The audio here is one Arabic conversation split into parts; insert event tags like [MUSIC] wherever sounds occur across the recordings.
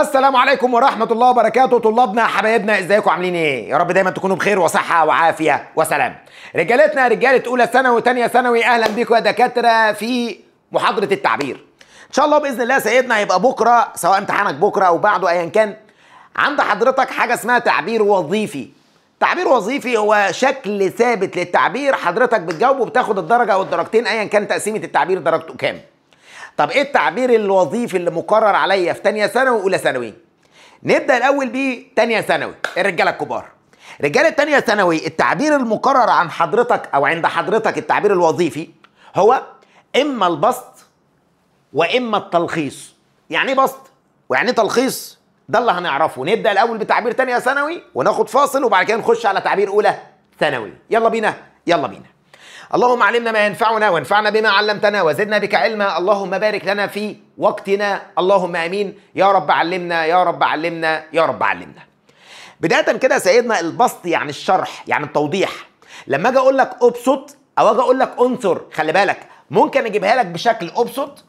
السلام عليكم ورحمة الله وبركاته طلابنا حبايبنا ازيكم عاملين ايه؟ يا رب دايما تكونوا بخير وصحة وعافية وسلام. رجالتنا رجالة أولى ثانوي وثانية ثانوي أهلا بيكم يا دكاترة في محاضرة التعبير. إن شاء الله بإذن الله سيدنا هيبقى بكرة سواء امتحانك بكرة أو بعده أيا كان عند حضرتك حاجة اسمها تعبير وظيفي. تعبير وظيفي هو شكل ثابت للتعبير حضرتك بتجاوبه وبتاخد الدرجة أو الدرجتين أيا كان تقسيمة التعبير درجته كام. طب ايه التعبير الوظيفي اللي مقرر عليا في تانية ثانوي واولى ثانوي نبدا الاول بيه تانية ثانوي الرجاله الكبار رجاله تانية ثانوي التعبير المقرر عن حضرتك او عند حضرتك التعبير الوظيفي هو اما البسط واما التلخيص يعني ايه بسط ويعني ايه تلخيص ده اللي هنعرفه نبدا الاول بتعبير تانية ثانوي وناخد فاصل وبعد كده نخش على تعبير اولى ثانوي يلا بينا يلا بينا اللهم علمنا ما ينفعنا وانفعنا بما علمتنا وزدنا بك علما اللهم بارك لنا في وقتنا اللهم امين يا رب علمنا يا رب علمنا يا رب علمنا بدايه كده سيدنا البسط يعني الشرح يعني التوضيح لما اجي اقول لك ابسط او اجي اقول لك انصر خلي بالك ممكن اجيبها لك بشكل ابسط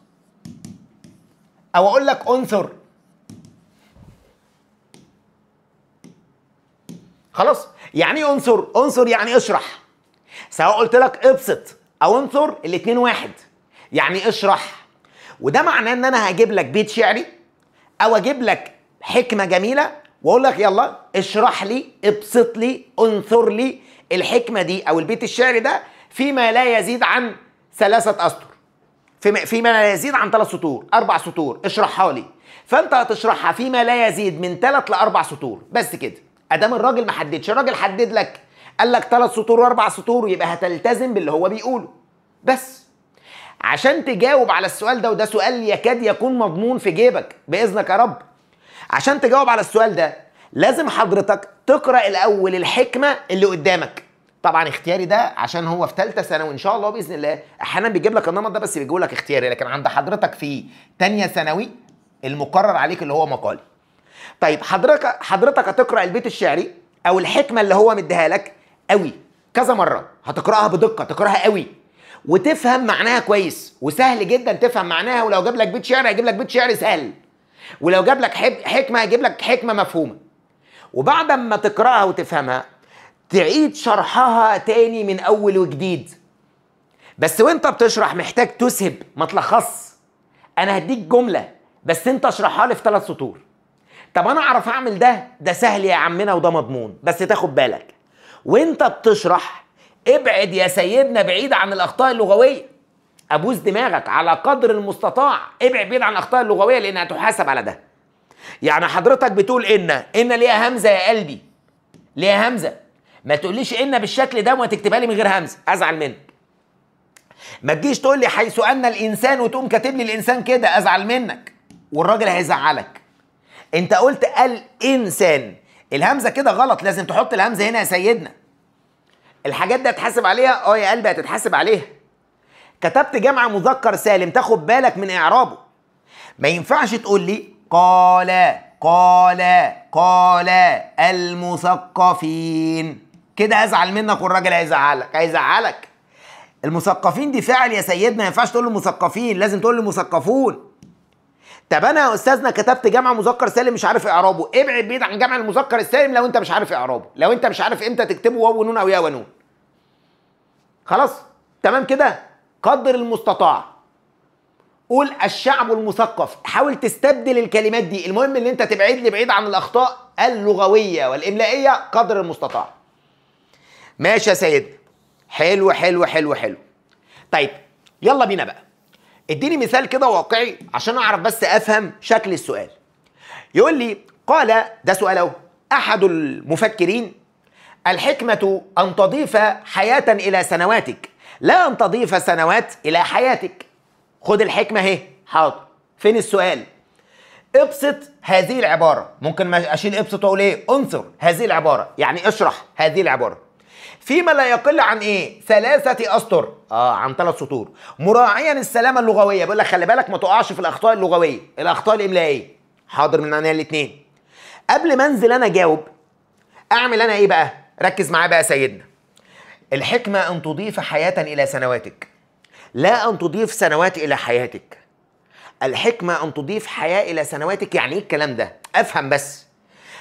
او اقول لك انصر خلاص يعني ايه انصر انصر يعني اشرح سواء قلت لك ابسط او انصر الاثنين واحد يعني اشرح وده معناه ان انا هجيب لك بيت شعري او اجيب لك حكمه جميله واقول لك يلا اشرح لي ابسط لي انثر لي الحكمه دي او البيت الشعري ده فيما لا يزيد عن ثلاثه اسطر فيما لا يزيد عن ثلاث سطور اربع سطور اشرحها لي فانت هتشرحها فيما لا يزيد من ثلاث لاربع سطور بس كده ادام الراجل ما حددش الراجل حدد لك قال لك ثلاث سطور واربع سطور يبقى هتلتزم باللي هو بيقوله بس عشان تجاوب على السؤال ده وده سؤال يكاد يكون مضمون في جيبك باذنك يا رب عشان تجاوب على السؤال ده لازم حضرتك تقرا الاول الحكمه اللي قدامك طبعا اختياري ده عشان هو في ثالثه ثانوي ان شاء الله باذن الله احيانا بيجيب لك النمط ده بس بيجيب لك اختياري لكن عند حضرتك في ثانيه ثانوي المقرر عليك اللي هو مقالي طيب حضرتك حضرتك هتقرا البيت الشعري او الحكمه اللي هو مديها لك قوي كذا مره هتقراها بدقه تقراها قوي وتفهم معناها كويس وسهل جدا تفهم معناها ولو جاب لك بيت شعر هيجيب لك بيت شعر سهل ولو جاب لك حكمه هيجيب لك حكمه مفهومه وبعد ما تقراها وتفهمها تعيد شرحها تاني من اول وجديد بس وانت بتشرح محتاج تسهب ما تلخص انا هديك جمله بس انت اشرحها لي في ثلاث سطور طب انا اعرف اعمل ده ده سهل يا عمنا وده مضمون بس تاخد بالك وانت بتشرح ابعد يا سيدنا بعيد عن الاخطاء اللغويه ابوس دماغك على قدر المستطاع ابعد بعيد عن الاخطاء اللغويه لانها تحاسب على ده يعني حضرتك بتقول ان ان ليها همزه يا قلبي ليها همزه ما تقوليش ان بالشكل ده وما تكتبها لي من غير همزه ازعل منك ما تجيش تقول لي حيث ان الانسان وتقوم كاتب لي الانسان كده ازعل منك والراجل هيزعلك انت قلت الانسان الهمزه كده غلط لازم تحط الهمزه هنا يا سيدنا الحاجات دي هتحاسب عليها اه يا قلبي هتتحاسب عليها كتبت جمع مذكر سالم تاخد بالك من اعرابه ما ينفعش تقول لي قال قال قال المثقفين كده هزعل منك والراجل هيزعلك هيزعلك المثقفين دي فعل يا سيدنا ما ينفعش تقول المثقفين لازم تقول المثقفون طب انا يا استاذنا كتبت جمع مذكر سالم مش عارف اعرابه ابعد بعيد عن جمع المذكر السالم لو انت مش عارف اعرابه لو انت مش عارف امتى تكتبه واو ونون او يا ونون خلاص تمام كده قدر المستطاع قول الشعب المثقف حاول تستبدل الكلمات دي المهم ان انت تبعد لي بعيد عن الاخطاء اللغويه والاملائيه قدر المستطاع ماشي يا سيد حلو حلو حلو حلو طيب يلا بينا بقى اديني مثال كده واقعي عشان اعرف بس افهم شكل السؤال يقول لي قال ده سؤال اهو احد المفكرين الحكمه ان تضيف حياه الى سنواتك لا ان تضيف سنوات الى حياتك خد الحكمه اهي حاضر فين السؤال ابسط هذه العباره ممكن اشيل ابسط واقول ايه انصر هذه العباره يعني اشرح هذه العباره فيما لا يقل عن ايه ثلاثه اسطر اه عن ثلاث سطور مراعيا السلامه اللغويه بيقول لك خلي بالك ما تقعش في الاخطاء اللغويه الاخطاء الاملائيه حاضر من عينيا الاثنين قبل ما انزل انا اجاوب اعمل انا ايه بقى ركز معايا بقى سيدنا الحكمه ان تضيف حياه الى سنواتك لا ان تضيف سنوات الى حياتك الحكمه ان تضيف حياه الى سنواتك يعني ايه الكلام ده افهم بس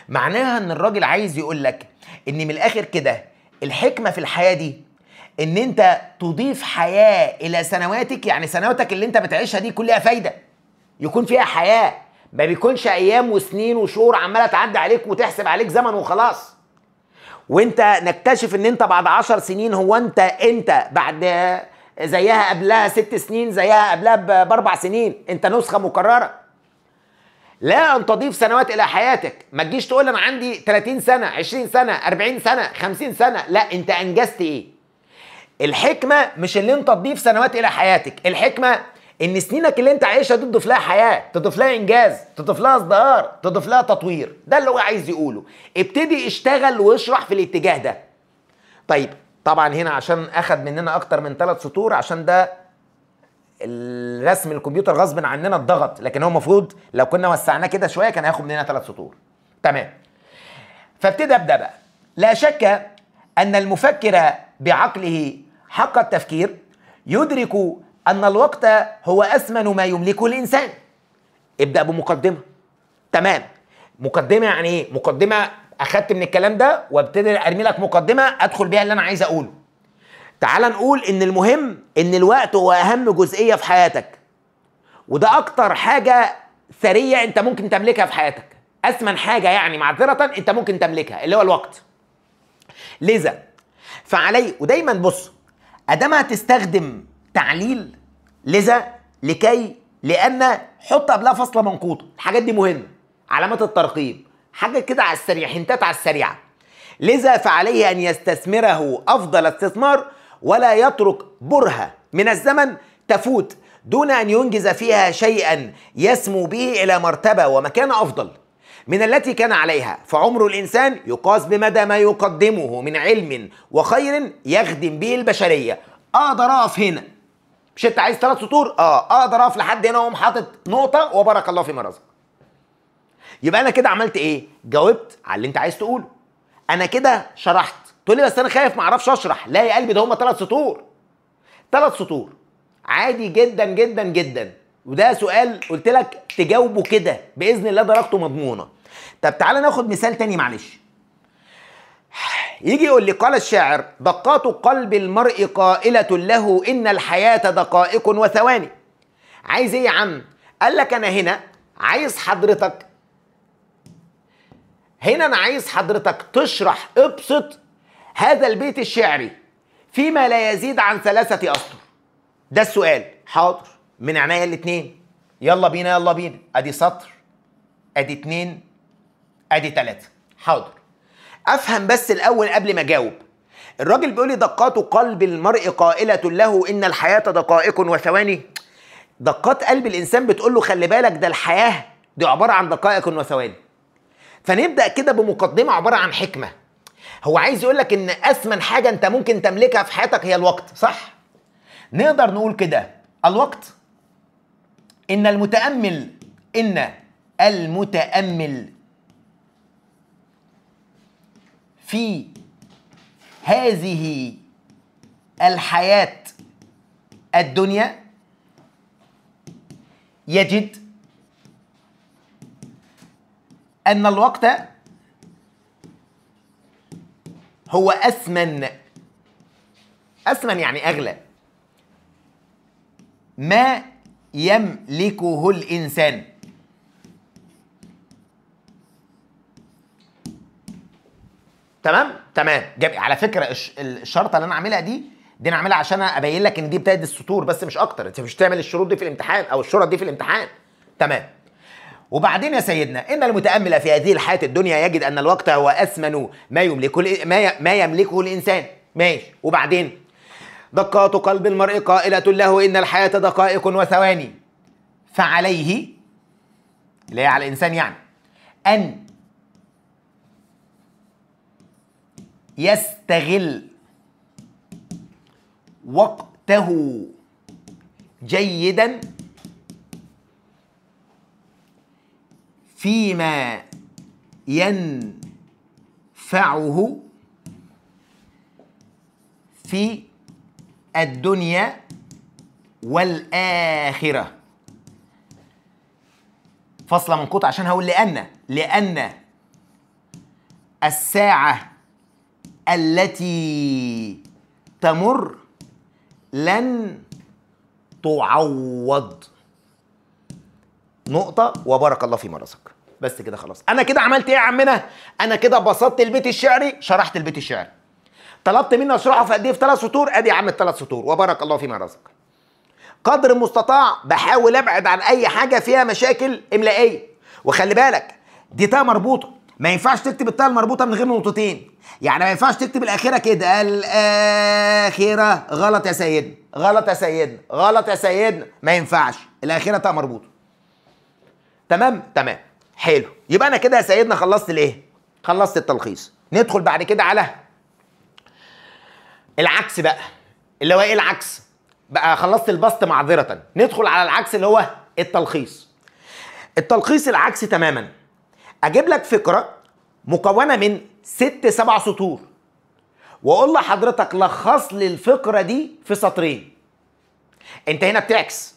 معناها ان الراجل عايز يقول لك ان من الاخر كده الحكمه في الحياه دي ان انت تضيف حياه الى سنواتك يعني سنواتك اللي انت بتعيشها دي كلها فايده يكون فيها حياه ما بيكونش ايام وسنين وشهور عماله تعدي عليك وتحسب عليك زمن وخلاص وانت نكتشف ان انت بعد عشر سنين هو انت انت بعد زيها قبلها ست سنين زيها قبلها باربع سنين انت نسخه مكرره لا ان تضيف سنوات الى حياتك ما تجيش تقول انا عندي 30 سنه 20 سنه 40 سنه 50 سنه لا انت انجزت ايه الحكمه مش اللي انت تضيف سنوات الى حياتك الحكمه ان سنينك اللي انت عايشها دي تضيف لها حياه تضيف لها انجاز تضيف لها ازدهار تضيف لها تطوير ده اللي هو عايز يقوله ابتدي اشتغل واشرح في الاتجاه ده طيب طبعا هنا عشان اخد مننا اكتر من ثلاث سطور عشان ده الرسم الكمبيوتر غصب عننا اتضغط لكن هو المفروض لو كنا وسعناه كده شويه كان هياخد مننا ثلاث سطور تمام فابتدي ابدا بقى لا شك ان المفكر بعقله حق التفكير يدرك ان الوقت هو اثمن ما يملكه الانسان ابدا بمقدمه تمام مقدمه يعني ايه مقدمه اخدت من الكلام ده وابتدي ارمي لك مقدمه ادخل بيها اللي انا عايز اقوله تعال نقول ان المهم ان الوقت هو اهم جزئيه في حياتك وده اكتر حاجه ثريه انت ممكن تملكها في حياتك اثمن حاجه يعني معذره انت ممكن تملكها اللي هو الوقت لذا فعلي ودايما بص ادام هتستخدم تعليل لذا لكي لان حط قبلها فصله منقوطه الحاجات دي مهمه علامات الترقيم حاجه كده على السريع هنتات على السريعه لذا فعليه ان يستثمره افضل استثمار ولا يترك برهة من الزمن تفوت دون أن ينجز فيها شيئا يسمو به إلى مرتبة ومكانة أفضل من التي كان عليها فعمر الإنسان يقاس بمدى ما يقدمه من علم وخير يخدم به البشرية أقدر آه، أقف هنا مش أنت عايز ثلاث سطور؟ أه أقدر آه، أقف لحد هنا وأقوم حاطط نقطة وبارك الله فيما رزق يبقى أنا كده عملت إيه؟ جاوبت على اللي أنت عايز تقوله أنا كده شرحت تقول لي بس انا خايف ما اعرفش اشرح لا يا قلبي ده هم ثلاث سطور ثلاث سطور عادي جدا جدا جدا وده سؤال قلت لك تجاوبه كده باذن الله درجته مضمونه طب تعالى ناخد مثال تاني معلش يجي يقول لي قال الشاعر دقات قلب المرء قائلة له إن الحياة دقائق وثواني عايز إيه يا عم؟ قال لك أنا هنا عايز حضرتك هنا أنا عايز حضرتك تشرح ابسط هذا البيت الشعري فيما لا يزيد عن ثلاثة أسطر ده السؤال حاضر من عناية الاثنين يلا بينا يلا بينا ادي سطر ادي اثنين ادي ثلاثة حاضر افهم بس الاول قبل ما اجاوب الراجل بيقول لي دقات قلب المرء قائلة له ان الحياة دقائق وثواني دقات قلب الانسان بتقول له خلي بالك ده الحياة دي عبارة عن دقائق وثواني فنبدأ كده بمقدمة عبارة عن حكمة هو عايز يقول لك ان اثمن حاجه انت ممكن تملكها في حياتك هي الوقت صح نقدر نقول كده الوقت ان المتامل ان المتامل في هذه الحياه الدنيا يجد ان الوقت هو أثمن أثمن يعني أغلى ما يملكه الإنسان تمام تمام جب. على فكره الشرطه اللي انا عاملها دي دي انا عاملها عشان ابين لك ان دي بتاعت السطور بس مش اكتر انت مش تعمل الشروط دي في الامتحان او الشرط دي في الامتحان تمام وبعدين يا سيدنا ان المتامل في هذه الحياه الدنيا يجد ان الوقت هو اثمن ما يملكه ما يملكه الانسان ماشي وبعدين دقات قلب المرء قائله له ان الحياه دقائق وثواني فعليه لا على الانسان يعني ان يستغل وقته جيدا فيما ينفعه في الدنيا والآخرة فصل منقطع عشان هقول لأن لأن الساعة التي تمر لن تعوض نقطة وبارك الله فيما رزقك بس كده خلاص انا كده عملت ايه يا عمنا انا كده بسطت البيت الشعري شرحت البيت الشعري طلبت مني اشرحه في قد ايه في ثلاث سطور ادي يا عم الثلاث سطور وبارك الله فيما رزق قدر المستطاع بحاول ابعد عن اي حاجه فيها مشاكل املائيه وخلي بالك دي تاء مربوطه ما ينفعش تكتب التاء المربوطه من غير نقطتين يعني ما ينفعش تكتب الاخيره كده الاخيره غلط يا سيدنا غلط يا سيدنا غلط يا سيدنا ما ينفعش الاخيره تاء مربوطه تمام تمام حلو يبقى انا كده يا سيدنا خلصت الايه خلصت التلخيص ندخل بعد كده على العكس بقى اللي هو ايه العكس بقى خلصت البسط معذره ندخل على العكس اللي هو التلخيص التلخيص العكس تماما اجيب لك فكره مكونه من ست سبع سطور واقول لحضرتك لخص لي الفكره دي في سطرين انت هنا بتعكس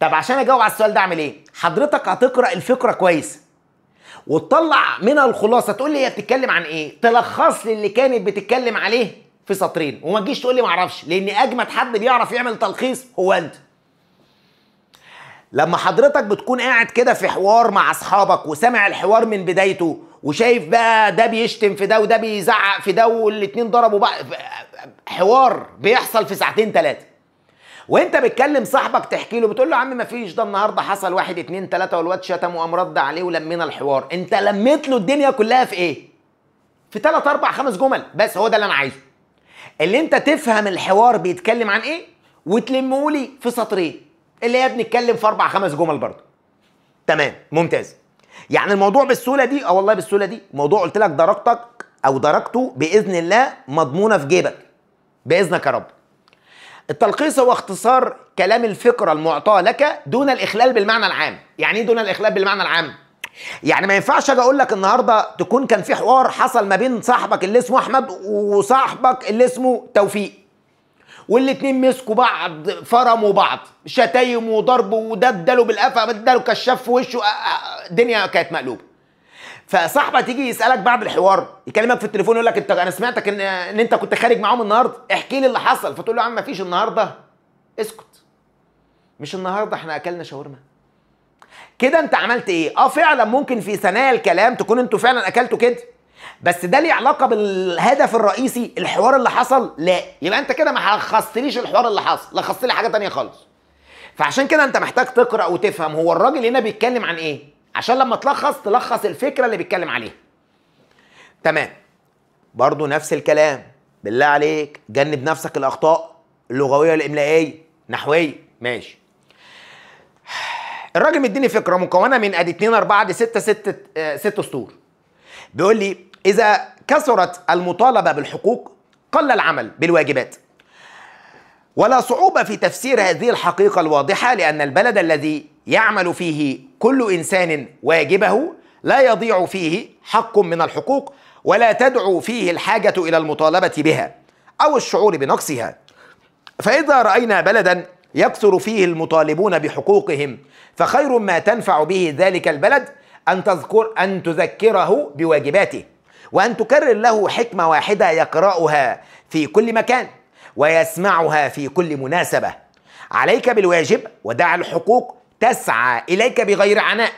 طب عشان اجاوب على السؤال ده اعمل ايه حضرتك هتقرا الفكره كويس وتطلع منها الخلاصه تقول لي هي بتتكلم عن ايه تلخص لي اللي كانت بتتكلم عليه في سطرين وما تجيش تقول لي ما اعرفش لان اجمد حد بيعرف يعمل تلخيص هو انت لما حضرتك بتكون قاعد كده في حوار مع اصحابك وسامع الحوار من بدايته وشايف بقى ده بيشتم في ده وده بيزعق في ده والاتنين ضربوا بقى حوار بيحصل في ساعتين ثلاثه وانت بتكلم صاحبك تحكي له بتقول له يا عم فيش ده النهارده حصل واحد اتنين تلاته والواد شتم وقام رد عليه ولمينا الحوار انت لميت له الدنيا كلها في ايه في تلات اربع خمس جمل بس هو ده اللي انا عايزه اللي انت تفهم الحوار بيتكلم عن ايه وتلمه لي في سطرين اللي هي بنتكلم في اربع خمس جمل برضه تمام ممتاز يعني الموضوع بالسهوله دي اه والله بالسهوله دي موضوع قلت لك درجتك او درجته باذن الله مضمونه في جيبك باذنك يا رب التلخيص هو اختصار كلام الفكره المعطاه لك دون الاخلال بالمعنى العام يعني ايه دون الاخلال بالمعنى العام يعني ما ينفعش اجي اقول لك النهارده تكون كان في حوار حصل ما بين صاحبك اللي اسمه احمد وصاحبك اللي اسمه توفيق والاتنين مسكوا بعض فرموا بعض شتايم وضرب وده اداله بالقفا اداله كشاف في وشه الدنيا كانت مقلوبه فصاحبك تيجي يسالك بعد الحوار يكلمك في التليفون يقول لك انت انا سمعتك ان ان انت كنت خارج معاهم النهارده احكي لي اللي حصل فتقول له يا عم مفيش النهارده اسكت مش النهارده احنا اكلنا شاورما كده انت عملت ايه اه فعلا ممكن في ثنايا الكلام تكون انتوا فعلا اكلتوا كده بس ده ليه علاقه بالهدف الرئيسي الحوار اللي حصل لا يبقى انت كده ما لخصتليش الحوار اللي حصل لخصت لي حاجه تانية خالص فعشان كده انت محتاج تقرا وتفهم هو الراجل هنا بيتكلم عن ايه عشان لما تلخص تلخص الفكره اللي بيتكلم عليها تمام برضو نفس الكلام بالله عليك جنب نفسك الاخطاء اللغويه والاملائيه نحويه ماشي الراجل مديني فكره مكونه من ادي 2 4 دي 6 6 6 سطور بيقول لي اذا كثرت المطالبه بالحقوق قل العمل بالواجبات ولا صعوبة في تفسير هذه الحقيقة الواضحة لأن البلد الذي يعمل فيه كل انسان واجبه لا يضيع فيه حق من الحقوق ولا تدعو فيه الحاجه الى المطالبه بها او الشعور بنقصها فاذا راينا بلدا يكثر فيه المطالبون بحقوقهم فخير ما تنفع به ذلك البلد ان تذكر ان تذكره بواجباته وان تكرر له حكمه واحده يقراها في كل مكان ويسمعها في كل مناسبه عليك بالواجب ودع الحقوق تسعى إليك بغير عناء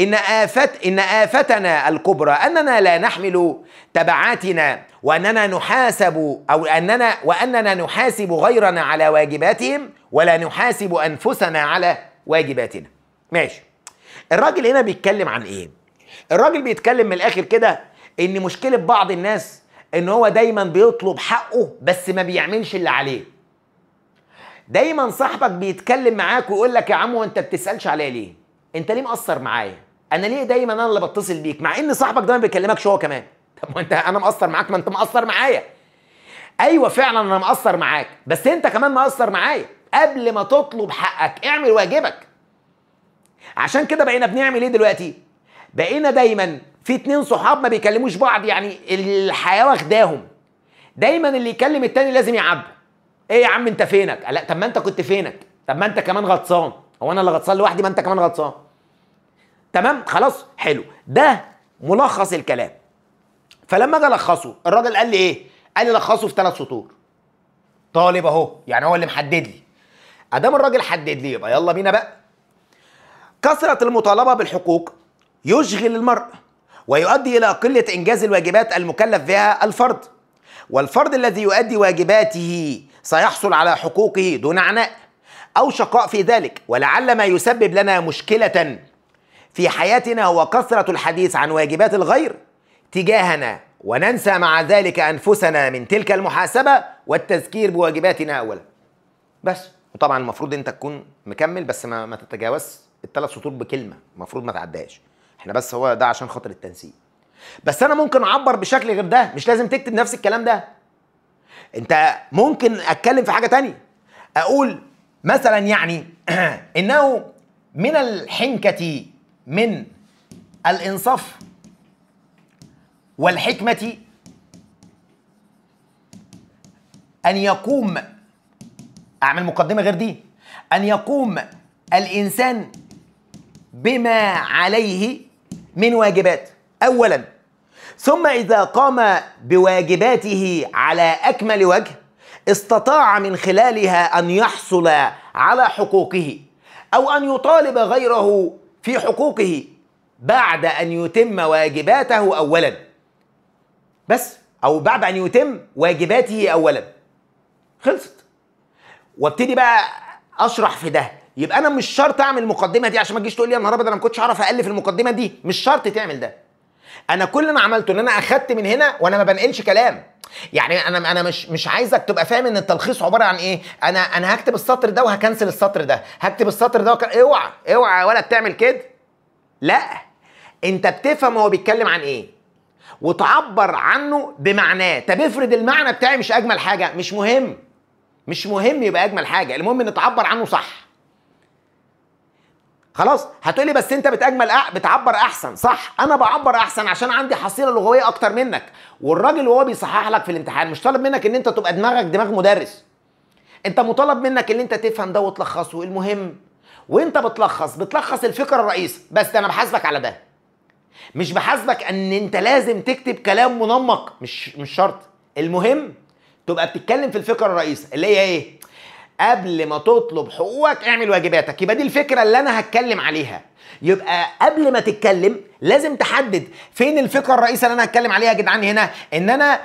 إن, آفت إن آفتنا الكبرى أننا لا نحمل تبعاتنا وأننا نحاسب أو أننا وأننا نحاسب غيرنا على واجباتهم ولا نحاسب أنفسنا على واجباتنا ماشي الراجل هنا بيتكلم عن إيه؟ الراجل بيتكلم من الآخر كده إن مشكلة بعض الناس إن هو دايما بيطلب حقه بس ما بيعملش اللي عليه دايما صاحبك بيتكلم معاك ويقول لك يا عم انت بتسالش عليا ليه انت ليه مقصر معايا انا ليه دايما انا اللي بتصل بيك مع ان صاحبك ده ما بيكلمكش هو كمان طب ما انت انا مقصر معاك ما انت مقصر معايا ايوه فعلا انا مقصر معاك بس انت كمان مقصر معايا قبل ما تطلب حقك اعمل واجبك عشان كده بقينا بنعمل ايه دلوقتي بقينا دايما في اتنين صحاب ما بيكلموش بعض يعني الحياه واخداهم دايما اللي يكلم التاني لازم يعبي ايه يا عم انت فينك لا طب ما انت كنت فينك طب ما انت كمان غطسان هو انا اللي غطسان لوحدي ما انت كمان غطسان تمام خلاص حلو ده ملخص الكلام فلما اجي الخصه الراجل قال لي ايه قال لي لخصه في ثلاث سطور طالب اهو يعني هو اللي محدد لي ادام الراجل حدد لي يبقى يلا بينا بقى كثره المطالبه بالحقوق يشغل المرء ويؤدي الى قله انجاز الواجبات المكلف بها الفرد والفرد الذي يؤدي واجباته سيحصل على حقوقه دون عناء أو شقاء في ذلك ولعل ما يسبب لنا مشكلة في حياتنا هو كثرة الحديث عن واجبات الغير تجاهنا وننسى مع ذلك أنفسنا من تلك المحاسبة والتذكير بواجباتنا أولا بس وطبعا المفروض انت تكون مكمل بس ما, ما تتجاوز الثلاث سطور بكلمه المفروض ما تعداش احنا بس هو ده عشان خاطر التنسيق بس انا ممكن اعبر بشكل غير ده مش لازم تكتب نفس الكلام ده انت ممكن اتكلم في حاجه تانية اقول مثلا يعني [CLEARS THROAT] انه من الحنكه من الانصاف والحكمه ان يقوم اعمل مقدمه غير دي ان يقوم الانسان بما عليه من واجبات اولا ثم إذا قام بواجباته على أكمل وجه استطاع من خلالها أن يحصل على حقوقه أو أن يطالب غيره في حقوقه بعد أن يتم واجباته أولا بس أو بعد أن يتم واجباته أولا خلصت وابتدي بقى أشرح في ده يبقى أنا مش شرط أعمل المقدمة دي عشان ما تجيش تقول لي يا نهار أبيض أنا ما كنتش أعرف ألف المقدمة دي مش شرط تعمل ده انا كل اللي انا عملته ان انا اخدت من هنا وانا ما بنقلش كلام يعني انا انا مش مش عايزك تبقى فاهم ان التلخيص عباره عن ايه انا انا هكتب السطر ده وهكنسل السطر ده هكتب السطر ده وك... اوعى اوعى ولا بتعمل كده لا انت بتفهم هو بيتكلم عن ايه وتعبر عنه بمعناه طب افرض المعنى بتاعي مش اجمل حاجه مش مهم مش مهم يبقى اجمل حاجه المهم ان تعبر عنه صح خلاص هتقولي بس انت بتاجمل أح... بتعبر احسن صح انا بعبر احسن عشان عندي حصيله لغويه اكتر منك والراجل وهو بيصحح لك في الامتحان مش طالب منك ان انت تبقى دماغك دماغ مدرس انت مطالب منك ان انت تفهم ده وتلخصه المهم وانت بتلخص بتلخص الفكره الرئيسيه بس انا بحاسبك على ده مش بحاسبك ان انت لازم تكتب كلام منمق مش مش شرط المهم تبقى بتتكلم في الفكره الرئيسيه اللي هي ايه قبل ما تطلب حقوقك اعمل واجباتك يبقى دي الفكره اللي انا هتكلم عليها يبقى قبل ما تتكلم لازم تحدد فين الفكره الرئيسيه اللي انا هتكلم عليها يا جدعان هنا ان انا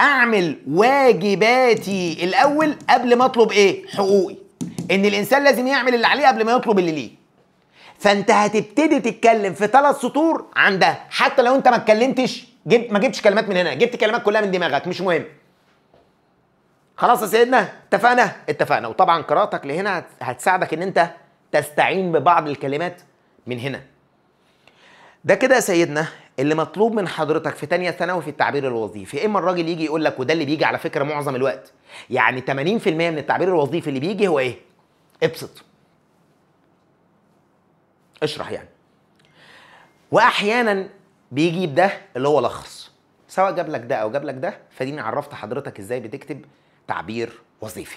اعمل واجباتي الاول قبل ما اطلب ايه حقوقي ان الانسان لازم يعمل اللي عليه قبل ما يطلب اللي ليه فانت هتبتدي تتكلم في ثلاث سطور عن ده حتى لو انت ما اتكلمتش جبت ما جبتش كلمات من هنا جبت كلمات كلها من دماغك مش مهم خلاص يا سيدنا اتفقنا اتفقنا وطبعا قراءتك لهنا هتساعدك ان انت تستعين ببعض الكلمات من هنا ده كده يا سيدنا اللي مطلوب من حضرتك في تانية ثانوي في التعبير الوظيفي اما الراجل يجي يقول لك وده اللي بيجي على فكره معظم الوقت يعني 80% من التعبير الوظيفي اللي بيجي هو ايه ابسط اشرح يعني واحيانا بيجيب ده اللي هو لخص سواء جاب لك ده او جاب لك ده فديني عرفت حضرتك ازاي بتكتب تعبير وظيفي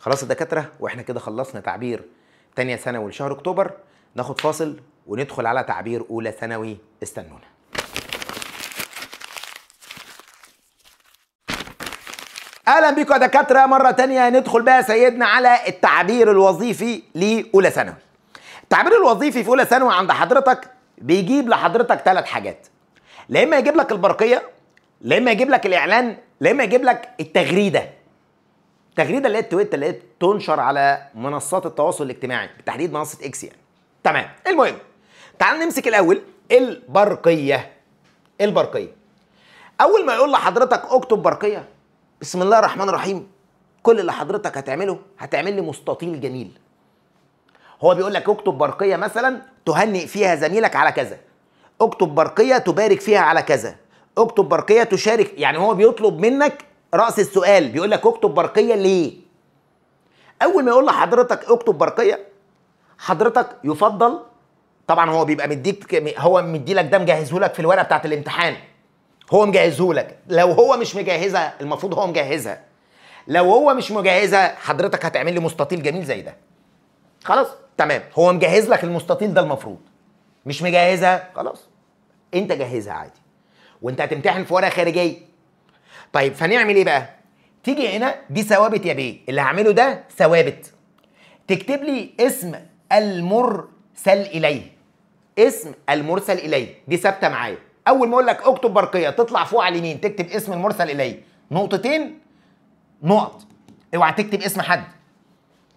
خلاص الدكاتره واحنا كده خلصنا تعبير تانية ثانوي لشهر اكتوبر ناخد فاصل وندخل على تعبير اولى ثانوي استنونا اهلا بيكم يا دكاتره مره تانية ندخل بقى سيدنا على التعبير الوظيفي لاولى ثانوي التعبير الوظيفي في اولى ثانوي عند حضرتك بيجيب لحضرتك ثلاث حاجات لا اما يجيب لك البرقيه لا اما يجيب لك الاعلان لا اما يجيب لك التغريده تغريده اللي هي التويت اللي هي تنشر على منصات التواصل الاجتماعي بالتحديد منصه اكس يعني تمام المهم تعال نمسك الاول البرقيه البرقيه اول ما يقول لحضرتك اكتب برقيه بسم الله الرحمن الرحيم كل اللي حضرتك هتعمله هتعمل لي مستطيل جميل هو بيقول لك اكتب برقيه مثلا تهنئ فيها زميلك على كذا اكتب برقيه تبارك فيها على كذا اكتب برقيه تشارك يعني هو بيطلب منك راس السؤال بيقول لك اكتب برقيه ليه اول ما يقول لحضرتك اكتب برقيه حضرتك يفضل طبعا هو بيبقى مديك هو مديلك ده مجهزهولك في الورقه بتاعه الامتحان هو مجهزهولك لو هو مش مجهزها المفروض هو مجهزها لو هو مش مجهزها حضرتك هتعمل لي مستطيل جميل زي ده خلاص تمام هو مجهز لك المستطيل ده المفروض مش مجهزها خلاص انت جهزها عادي وانت هتمتحن في ورقه خارجيه طيب فنعمل ايه بقى تيجي هنا دي ثوابت يا بيه اللي هعمله ده ثوابت تكتب لي اسم المرسل اليه اسم المرسل اليه دي ثابته معايا اول ما اقول لك اكتب برقيه تطلع فوق على اليمين تكتب اسم المرسل اليه نقطتين نقط اوعى تكتب اسم حد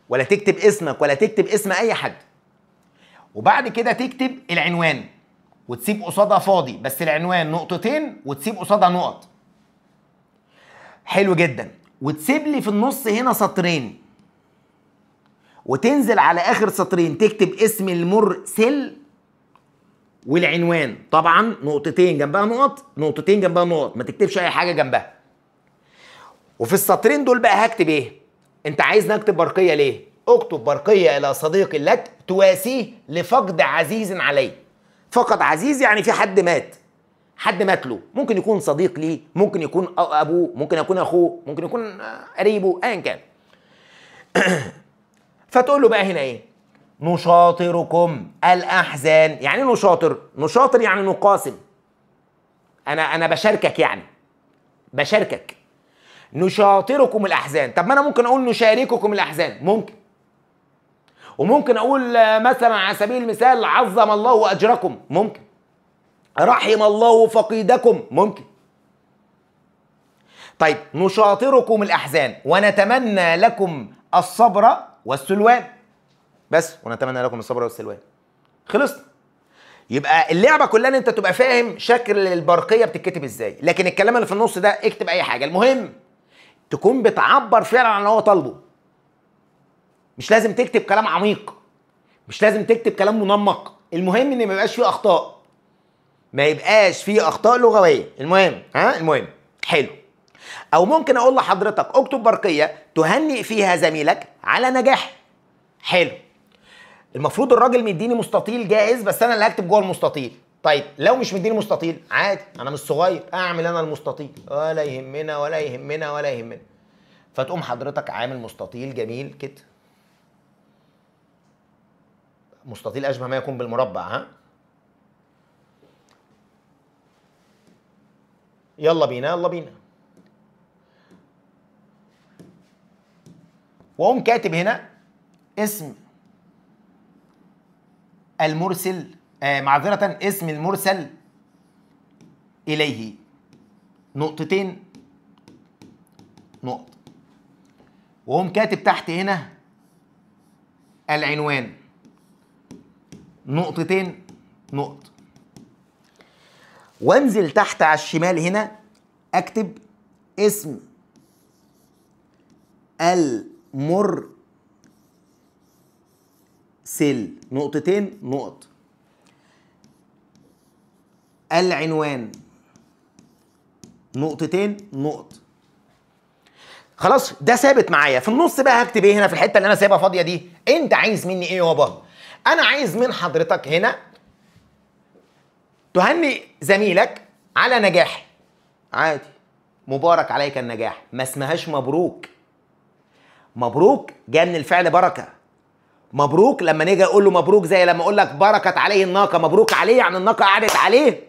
ولا تكتب اسمك ولا تكتب اسم اي حد وبعد كده تكتب العنوان وتسيب قصادها فاضي بس العنوان نقطتين وتسيب قصادها نقط حلو جدا وتسيب لي في النص هنا سطرين وتنزل على اخر سطرين تكتب اسم المرسل والعنوان طبعا نقطتين جنبها نقط نقطتين جنبها نقط ما تكتبش اي حاجه جنبها وفي السطرين دول بقى هكتب ايه انت عايزني اكتب برقيه ليه اكتب برقيه الى صديق لك تواسيه لفقد عزيز عليه فقد عزيز يعني في حد مات حد مات له ممكن يكون صديق ليه ممكن يكون ابوه ممكن يكون اخوه ممكن يكون آه، قريبه ايا كان [CLEARS THROAT] فتقول له بقى هنا ايه نشاطركم الاحزان يعني ايه نشاطر نشاطر يعني نقاسم انا انا بشاركك يعني بشاركك نشاطركم الاحزان طب ما انا ممكن اقول نشارككم الاحزان ممكن وممكن اقول آه، مثلا على سبيل المثال عظم الله اجركم ممكن رحم الله فقيدكم ممكن طيب نشاطركم الأحزان ونتمنى لكم الصبر والسلوان بس ونتمنى لكم الصبر والسلوان خلصنا يبقى اللعبة كلها ان انت تبقى فاهم شكل البرقية بتتكتب ازاي لكن الكلام اللي في النص ده اكتب اي حاجة المهم تكون بتعبر فعلا عن اللي هو طالبه مش لازم تكتب كلام عميق مش لازم تكتب كلام منمق المهم ان ما يبقاش فيه اخطاء ما يبقاش فيه اخطاء لغويه المهم ها المهم حلو او ممكن اقول لحضرتك اكتب برقيه تهنئ فيها زميلك على نجاح حلو المفروض الراجل مديني مستطيل جاهز بس انا اللي هكتب جوه المستطيل طيب لو مش مديني مستطيل عادي انا مش صغير اعمل انا المستطيل ولا يهمنا ولا يهمنا ولا يهمنا فتقوم حضرتك عامل مستطيل جميل كده مستطيل اشبه ما يكون بالمربع ها يلا بينا يلا بينا واقوم كاتب هنا اسم المرسل آه معذرة اسم المرسل إليه نقطتين نقط وهم كاتب تحت هنا العنوان نقطتين نقط وانزل تحت على الشمال هنا اكتب اسم المر سل نقطتين نقط العنوان نقطتين نقط خلاص ده ثابت معايا في النص بقى هكتب ايه هنا في الحته اللي انا سايبها فاضيه دي انت عايز مني ايه يابا انا عايز من حضرتك هنا تهني زميلك على نجاح عادي مبارك عليك النجاح ما اسمهاش مبروك مبروك جاء من الفعل بركه مبروك لما نيجي اقول له مبروك زي لما اقول لك بركت عليه الناقه مبروك عليه يعني الناقه قعدت عليه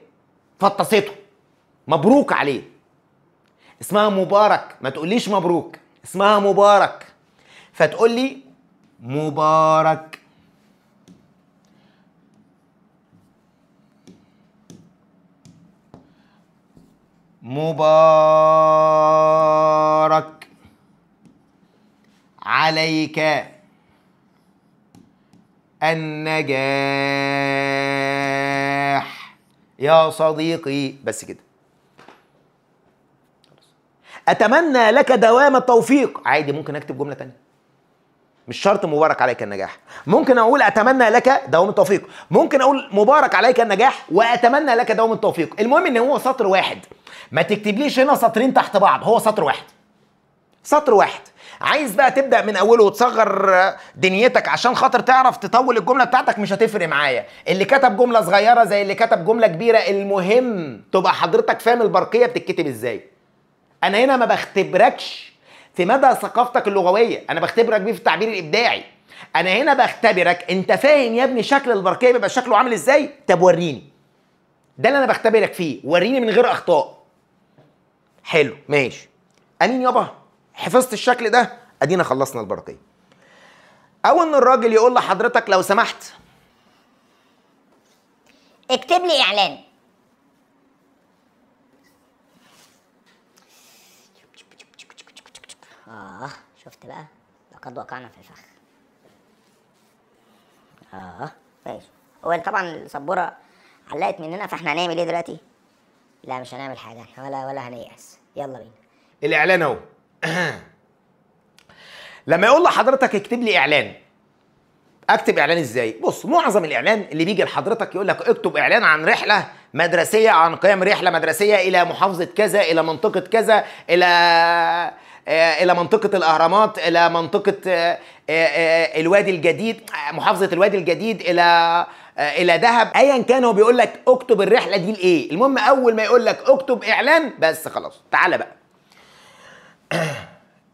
فطسته مبروك عليه اسمها مبارك ما تقوليش مبروك اسمها مبارك فتقول لي مبارك مبارك عليك النجاح يا صديقي بس كده اتمنى لك دوام التوفيق عادي ممكن اكتب جمله تانيه مش شرط مبارك عليك النجاح ممكن اقول اتمنى لك دوام التوفيق ممكن اقول مبارك عليك النجاح واتمنى لك دوام التوفيق المهم ان هو سطر واحد ما تكتبليش هنا سطرين تحت بعض هو سطر واحد سطر واحد عايز بقى تبدا من اوله وتصغر دنيتك عشان خاطر تعرف تطول الجمله بتاعتك مش هتفرق معايا اللي كتب جمله صغيره زي اللي كتب جمله كبيره المهم تبقى حضرتك فاهم البرقيه بتتكتب ازاي انا هنا ما بختبركش في مدى ثقافتك اللغويه انا بختبرك بيه في التعبير الابداعي انا هنا بختبرك انت فاهم يا ابني شكل البرقيه بيبقى شكله عامل ازاي طب وريني ده اللي انا بختبرك فيه وريني من غير اخطاء حلو ماشي امين يابا حفظت الشكل ده ادينا خلصنا البرقيه او ان الراجل يقول لحضرتك لو سمحت اكتب لي اعلان بقى لقد وقعنا في الفخ اه ماشي هو طبعا السبوره علقت مننا فاحنا هنعمل ايه دلوقتي لا مش هنعمل حاجه احنا ولا ولا هنيأس يلا بينا الاعلان اهو [CLEARS THROAT] لما يقول لحضرتك اكتب لي اعلان اكتب اعلان ازاي بص معظم الاعلان اللي بيجي لحضرتك يقول لك اكتب اعلان عن رحله مدرسيه عن قيام رحله مدرسيه الى محافظه كذا الى منطقه كذا الى آه، الى منطقه الاهرامات الى منطقه آه، آه، الوادي الجديد محافظه الوادي الجديد الى الى دهب ايا كان هو بيقول لك اكتب الرحله دي لايه المهم اول ما يقول لك اكتب اعلان بس خلاص تعالى بقى [COUGHS]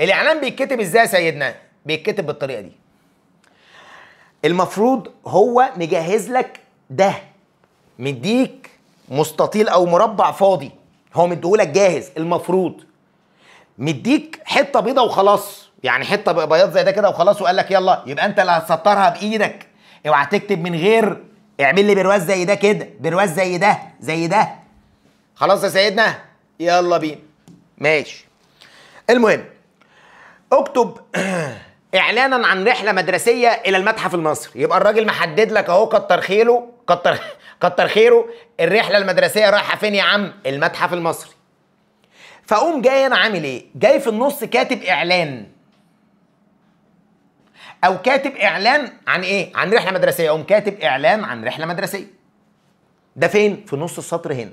الاعلان بيتكتب ازاي يا سيدنا بيتكتب بالطريقه دي المفروض هو مجهز لك ده مديك مستطيل او مربع فاضي هو مديهولك جاهز المفروض مديك حته بيضه وخلاص يعني حته بياض زي ده كده وخلاص وقال لك يلا يبقى انت اللي هتسطرها بايدك اوعى تكتب من غير اعمل لي برواز زي ده كده برواز زي ده زي ده خلاص يا سيدنا يلا بينا ماشي المهم اكتب [CLEARS THROAT] اعلانا عن رحله مدرسيه الى المتحف المصري يبقى الراجل محدد لك اهو كتر خيره كتر [LAUGHS] كتر خيره الرحله المدرسيه رايحه فين يا عم المتحف المصري فاقوم جاي انا عامل ايه؟ جاي في النص كاتب اعلان او كاتب اعلان عن ايه؟ عن رحله مدرسيه اقوم كاتب اعلان عن رحله مدرسيه ده فين؟ في نص السطر هنا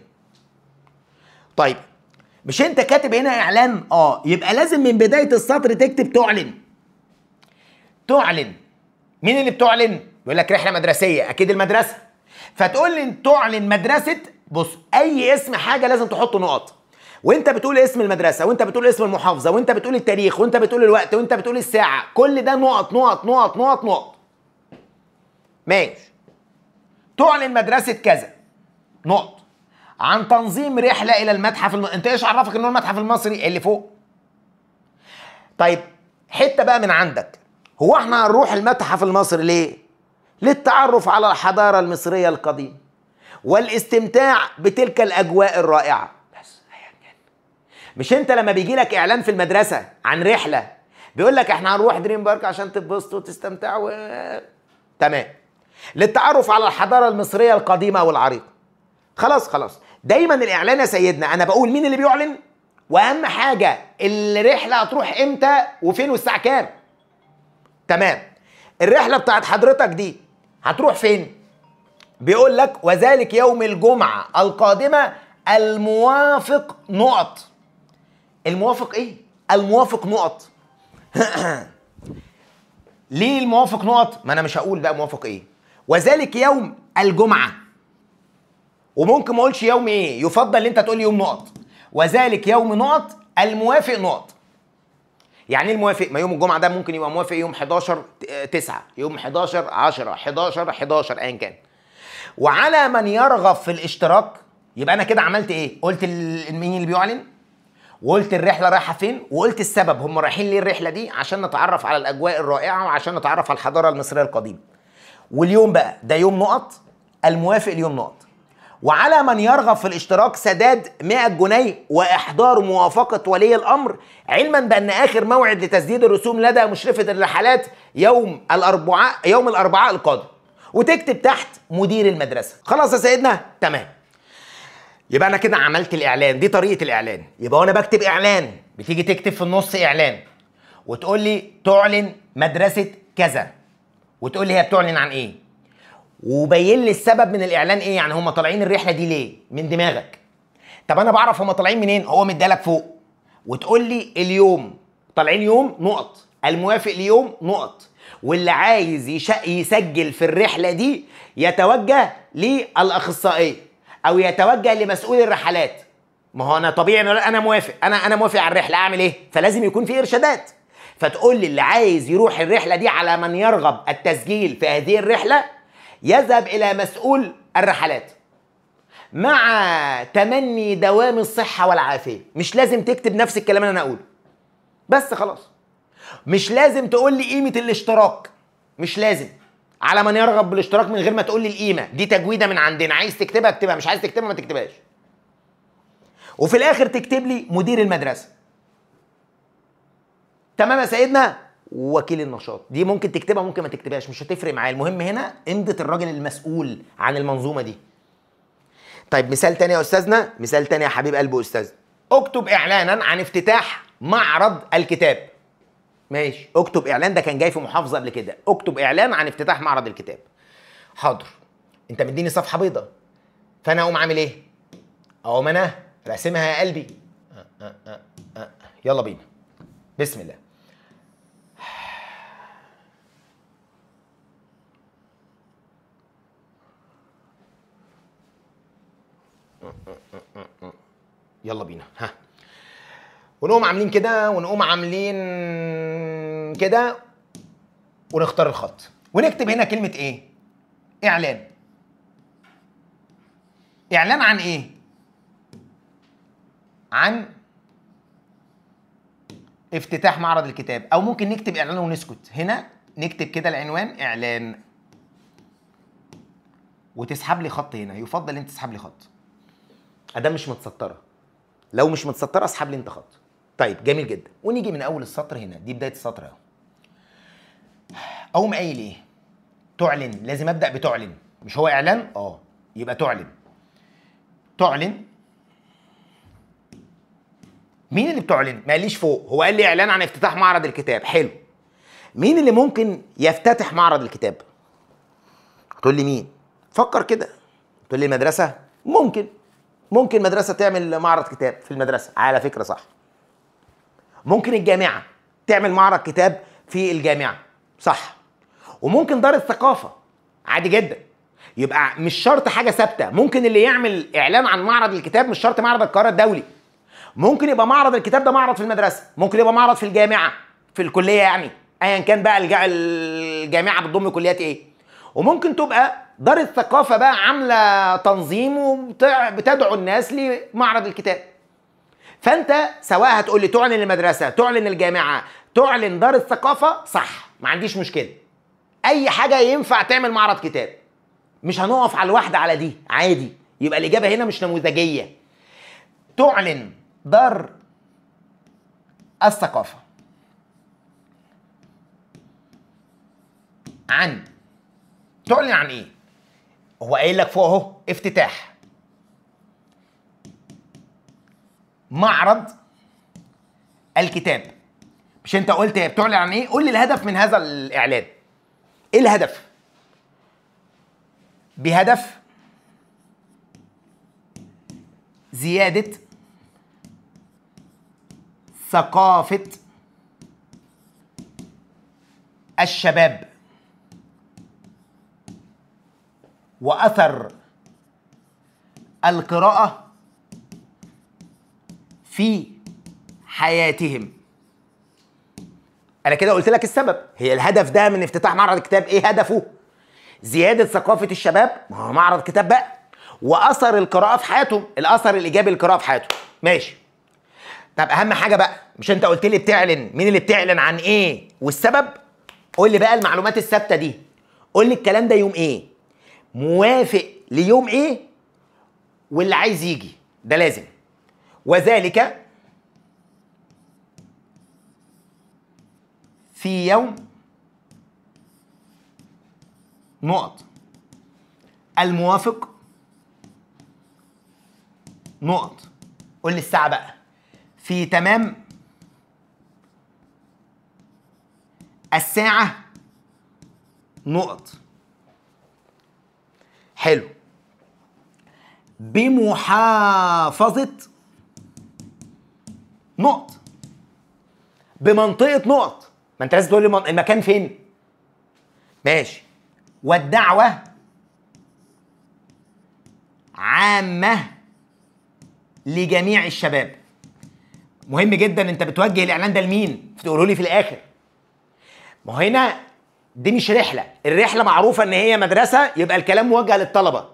طيب مش انت كاتب هنا اعلان؟ اه يبقى لازم من بدايه السطر تكتب تعلن تعلن مين اللي بتعلن؟ يقول لك رحله مدرسيه اكيد المدرسه فتقول لي تعلن مدرسه بص اي اسم حاجه لازم تحط نقط وانت بتقول اسم المدرسه وانت بتقول اسم المحافظه وانت بتقول التاريخ وانت بتقول الوقت وانت بتقول الساعه كل ده نقط نقط نقط نقط نقط ماشي تعلن مدرسه كذا نقط عن تنظيم رحله الى المتحف الم... انت ايش عرفك ان هو المتحف المصري اللي فوق طيب حته بقى من عندك هو احنا هنروح المتحف المصري ليه للتعرف على الحضاره المصريه القديمه والاستمتاع بتلك الاجواء الرائعه مش انت لما بيجي لك اعلان في المدرسه عن رحله بيقول لك احنا هنروح دريم بارك عشان تتبسطوا وتستمتعوا تمام للتعرف على الحضاره المصريه القديمه والعريقه خلاص خلاص دايما الاعلان يا سيدنا انا بقول مين اللي بيعلن واهم حاجه الرحله هتروح امتى وفين والساعه كام تمام الرحله بتاعت حضرتك دي هتروح فين بيقول لك وذلك يوم الجمعه القادمه الموافق نقط الموافق ايه الموافق نقط [CLEARS THROAT] ليه الموافق نقط ما انا مش هقول بقى موافق ايه وذلك يوم الجمعه وممكن ما اقولش يوم ايه يفضل ان انت تقول يوم نقط وذلك يوم نقط الموافق نقط يعني ايه الموافق؟ ما يوم الجمعه ده ممكن يبقى موافق يوم 11 9 يوم 11 10 11 11 ايا كان. وعلى من يرغب في الاشتراك يبقى انا كده عملت ايه؟ قلت مين اللي بيعلن؟ وقلت الرحله رايحه فين وقلت السبب هم رايحين ليه الرحله دي عشان نتعرف على الاجواء الرائعه وعشان نتعرف على الحضاره المصريه القديمه واليوم بقى ده يوم نقط الموافق اليوم نقط وعلى من يرغب في الاشتراك سداد 100 جنيه واحضار موافقه ولي الامر علما بان اخر موعد لتسديد الرسوم لدى مشرفه الرحلات يوم الاربعاء يوم الاربعاء القادم وتكتب تحت مدير المدرسه خلاص يا سيدنا تمام يبقى انا كده عملت الاعلان دي طريقه الاعلان يبقى وانا بكتب اعلان بتيجي تكتب في النص اعلان وتقول لي تعلن مدرسه كذا وتقول لي هي بتعلن عن ايه وبين لي السبب من الاعلان ايه يعني هم طالعين الرحله دي ليه من دماغك طب انا بعرف هم طالعين منين هو مدالك فوق وتقول لي اليوم طالعين يوم نقط الموافق ليوم نقط واللي عايز يسجل في الرحله دي يتوجه للاخصائيه او يتوجه لمسؤول الرحلات ما هو انا طبيعي انا موافق انا انا موافق على الرحله اعمل ايه فلازم يكون في ارشادات فتقول لي اللي عايز يروح الرحله دي على من يرغب التسجيل في هذه الرحله يذهب الى مسؤول الرحلات مع تمني دوام الصحه والعافيه مش لازم تكتب نفس الكلام اللي انا اقوله بس خلاص مش لازم تقول لي قيمه الاشتراك مش لازم على من يرغب بالاشتراك من غير ما تقول لي القيمه دي تجويده من عندنا عايز تكتبها اكتبها مش عايز تكتبها ما تكتبهاش وفي الاخر تكتب لي مدير المدرسه تمام يا سيدنا وكيل النشاط دي ممكن تكتبها ممكن ما تكتبهاش مش هتفرق معايا المهم هنا امضه الراجل المسؤول عن المنظومه دي طيب مثال تاني يا استاذنا مثال تاني يا حبيب قلبي استاذ اكتب اعلانا عن افتتاح معرض الكتاب ماشي اكتب اعلان ده كان جاي في محافظه قبل كده اكتب اعلان عن افتتاح معرض الكتاب حاضر انت مديني صفحه بيضاء فانا اقوم عامل ايه اقوم انا راسمها يا قلبي أه، أه، أه، يلا بينا بسم الله يلا بينا ها ونقوم عاملين كده ونقوم عاملين كده ونختار الخط ونكتب هنا كلمه ايه اعلان اعلان عن ايه عن افتتاح معرض الكتاب او ممكن نكتب اعلان ونسكت هنا نكتب كده العنوان اعلان وتسحب لي خط هنا يفضل انت تسحب لي خط ادام مش متسطره لو مش متسطره اسحب لي انت خط طيب جميل جدا ونيجي من اول السطر هنا دي بدايه السطر اهو اقوم قايل ايه تعلن لازم ابدا بتعلن مش هو اعلان اه يبقى تعلن تعلن مين اللي بتعلن ما قاليش فوق هو قال لي اعلان عن افتتاح معرض الكتاب حلو مين اللي ممكن يفتتح معرض الكتاب تقول لي مين فكر كده تقول لي المدرسه ممكن ممكن مدرسه تعمل معرض كتاب في المدرسه على فكره صح ممكن الجامعه تعمل معرض كتاب في الجامعه صح وممكن دار الثقافه عادي جدا يبقى مش شرط حاجه ثابته ممكن اللي يعمل اعلان عن معرض الكتاب مش شرط معرض القاهره الدولي ممكن يبقى معرض الكتاب ده معرض في المدرسه ممكن يبقى معرض في الجامعه في الكليه يعني ايا كان بقى الجامعه بتضم كليات ايه وممكن تبقى دار الثقافه بقى عامله تنظيم وبتدعو الناس لمعرض الكتاب فانت سواء هتقول لي تعلن المدرسه تعلن الجامعه تعلن دار الثقافه صح ما عنديش مشكله اي حاجه ينفع تعمل معرض كتاب مش هنقف على الواحده على دي عادي يبقى الاجابه هنا مش نموذجيه تعلن دار الثقافه عن تعلن عن ايه هو قايل لك فوق اهو افتتاح معرض الكتاب مش انت قلت بتعلن عن ايه قول لي الهدف من هذا الاعلان ايه الهدف بهدف زياده ثقافه الشباب واثر القراءه في حياتهم انا كده قلت لك السبب هي الهدف ده من افتتاح معرض الكتاب ايه هدفه زياده ثقافه الشباب ما هو معرض كتاب بقى واثر القراءه في حياتهم الاثر الايجابي للقراءه في حياتهم ماشي طب اهم حاجه بقى مش انت قلت لي بتعلن مين اللي بتعلن عن ايه والسبب قول لي بقى المعلومات الثابته دي قول لي الكلام ده يوم ايه موافق ليوم ايه واللي عايز يجي ده لازم وذلك في يوم نقط الموافق نقط قول لي الساعة بقى في تمام الساعة نقط حلو بمحافظة نقط بمنطقه نقط ما انت لازم تقول لي المكان فين ماشي والدعوه عامه لجميع الشباب مهم جدا انت بتوجه الاعلان ده لمين تقولوا لي في الاخر ما هنا دي مش رحله الرحله معروفه ان هي مدرسه يبقى الكلام موجه للطلبه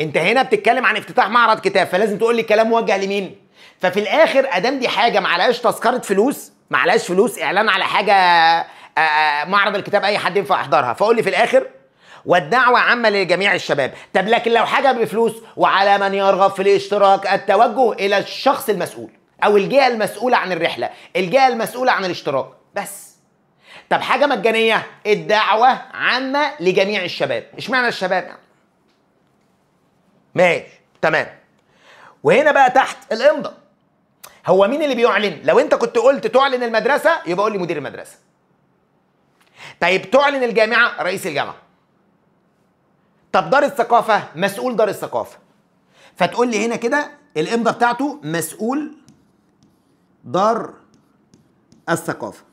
انت هنا بتتكلم عن افتتاح معرض كتاب فلازم تقول لي الكلام موجه لمين ففي الاخر ادام دي حاجه معلهاش تذكره فلوس معلهاش فلوس اعلان على حاجه آه، آه، معرض الكتاب اي حد ينفع يحضرها فقول لي في الاخر والدعوة عامة لجميع الشباب طب لكن لو حاجة بفلوس وعلى من يرغب في الاشتراك التوجه إلى الشخص المسؤول أو الجهة المسؤولة عن الرحلة الجهة المسؤولة عن الاشتراك بس طب حاجة مجانية الدعوة عامة لجميع الشباب اشمعنى الشباب يعني ماشي تمام وهنا بقى تحت الامضه هو مين اللي بيعلن لو انت كنت قلت تعلن المدرسه يبقى قول لي مدير المدرسه طيب تعلن الجامعه رئيس الجامعه طب دار الثقافه مسؤول دار الثقافه فتقول لي هنا كده الامضه بتاعته مسؤول دار الثقافه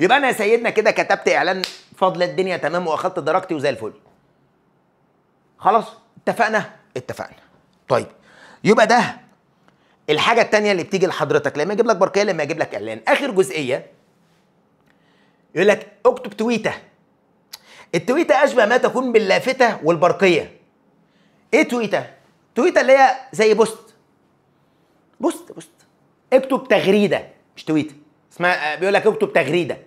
يبقى انا يا سيدنا كده كتبت اعلان فضل الدنيا تمام واخدت درجتي وزي الفل خلاص اتفقنا اتفقنا طيب يبقى ده الحاجه التانية اللي بتيجي لحضرتك لما يجيب لك برقيه لما يجيب لك اعلان اخر جزئيه يقول لك اكتب تويته التويته اشبه ما تكون باللافته والبرقيه ايه تويته تويته اللي هي زي بوست بوست بوست اكتب تغريده مش تويته اسمها بيقول لك اكتب تغريده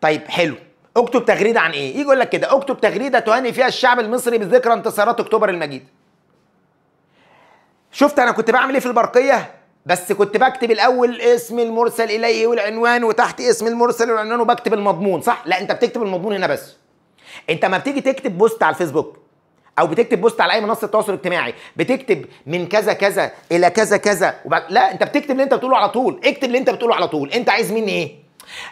طيب حلو اكتب تغريده عن ايه؟ يجي يقول لك كده اكتب تغريده تهني فيها الشعب المصري بذكرى انتصارات اكتوبر المجيد. شفت انا كنت بعمل ايه في البرقيه؟ بس كنت بكتب الاول اسم المرسل اليه والعنوان وتحت اسم المرسل والعنوان وبكتب المضمون صح؟ لا انت بتكتب المضمون هنا بس. انت ما بتيجي تكتب بوست على الفيسبوك او بتكتب بوست على اي منصه تواصل اجتماعي بتكتب من كذا كذا الى كذا كذا وبعد لا انت بتكتب اللي انت بتقوله على طول اكتب اللي انت بتقوله على طول انت عايز مني ايه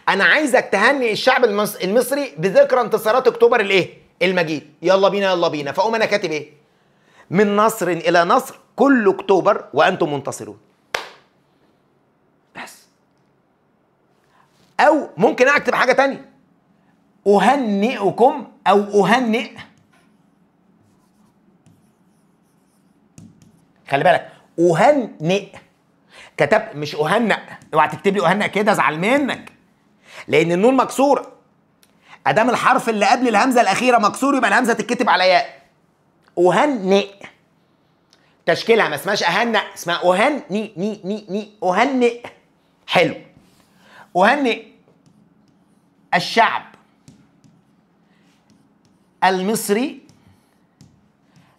انا عايزك تهني الشعب المصري بذكرى انتصارات اكتوبر الايه المجيد يلا بينا يلا بينا فاقوم انا كاتب ايه من نصر الى نصر كل اكتوبر وانتم منتصرون بس او ممكن اكتب حاجه تانية اهنئكم او اهنئ خلي بالك اهنئ كتب مش اهنئ اوعى تكتب لي اهنئ كده ازعل منك لان النون مكسوره ادام الحرف اللي قبل الهمزه الاخيره مكسور يبقى الهمزه تتكتب على ياء اهنئ تشكيلها ما اسمهاش اهنئ اسمها اهنئ ني ني ني ني اهنئ حلو اهنئ الشعب المصري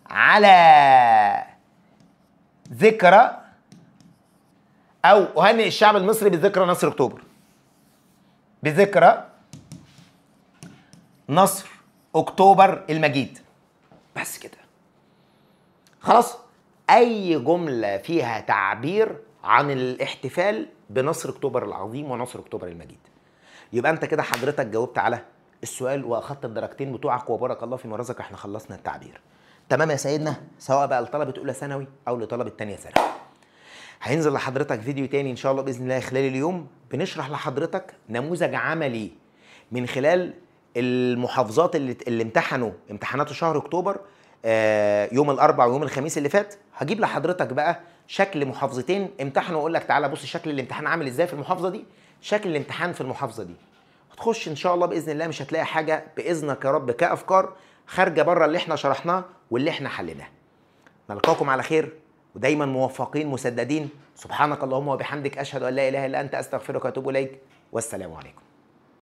على ذكرى او اهنئ الشعب المصري بذكرى نصر اكتوبر بذكرى نصر اكتوبر المجيد بس كده خلاص اي جمله فيها تعبير عن الاحتفال بنصر اكتوبر العظيم ونصر اكتوبر المجيد يبقى انت كده حضرتك جاوبت على السؤال واخدت الدرجتين بتوعك وبارك الله في مرزك احنا خلصنا التعبير تمام يا سيدنا سواء بقى لطلبه اولى ثانوي او لطلبه ثانيه ثانوي هينزل لحضرتك فيديو تاني ان شاء الله باذن الله خلال اليوم بنشرح لحضرتك نموذج عملي من خلال المحافظات اللي, اللي امتحنوا امتحانات شهر اكتوبر آه، يوم الاربع ويوم الخميس اللي فات هجيب لحضرتك بقى شكل محافظتين امتحنوا واقول لك تعالى بص شكل الامتحان عامل ازاي في المحافظه دي شكل الامتحان في المحافظه دي هتخش ان شاء الله باذن الله مش هتلاقي حاجه باذنك يا رب كافكار خارجه بره اللي احنا شرحناه واللي احنا حليناه نلقاكم على خير ودايما موفقين مسددين سبحانك اللهم وبحمدك اشهد ان لا اله الا انت استغفرك واتوب اليك والسلام عليكم